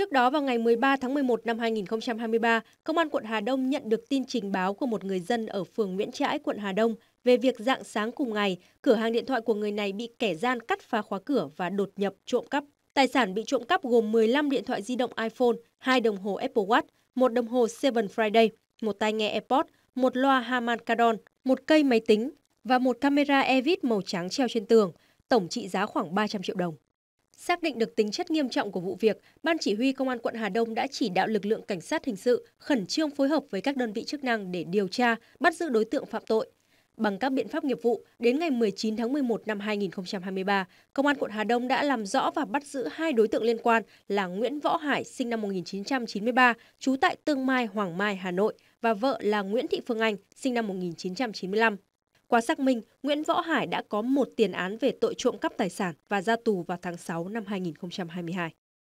Trước đó vào ngày 13 tháng 11 năm 2023, Công an quận Hà Đông nhận được tin trình báo của một người dân ở phường Nguyễn Trãi, quận Hà Đông về việc dạng sáng cùng ngày, cửa hàng điện thoại của người này bị kẻ gian cắt phá khóa cửa và đột nhập trộm cắp. Tài sản bị trộm cắp gồm 15 điện thoại di động iPhone, hai đồng hồ Apple Watch, một đồng hồ Seven Friday, một tai nghe AirPods, một loa Harman Kardon, một cây máy tính và một camera Evit màu trắng treo trên tường, tổng trị giá khoảng 300 triệu đồng. Xác định được tính chất nghiêm trọng của vụ việc, Ban Chỉ huy Công an quận Hà Đông đã chỉ đạo lực lượng cảnh sát hình sự khẩn trương phối hợp với các đơn vị chức năng để điều tra, bắt giữ đối tượng phạm tội. Bằng các biện pháp nghiệp vụ, đến ngày 19 tháng 11 năm 2023, Công an quận Hà Đông đã làm rõ và bắt giữ hai đối tượng liên quan là Nguyễn Võ Hải, sinh năm 1993, trú tại Tương Mai, Hoàng Mai, Hà Nội, và vợ là Nguyễn Thị Phương Anh, sinh năm 1995. Qua xác minh, Nguyễn Võ Hải đã có một tiền án về tội trộm cắp tài sản và ra tù vào tháng 6 năm 2022.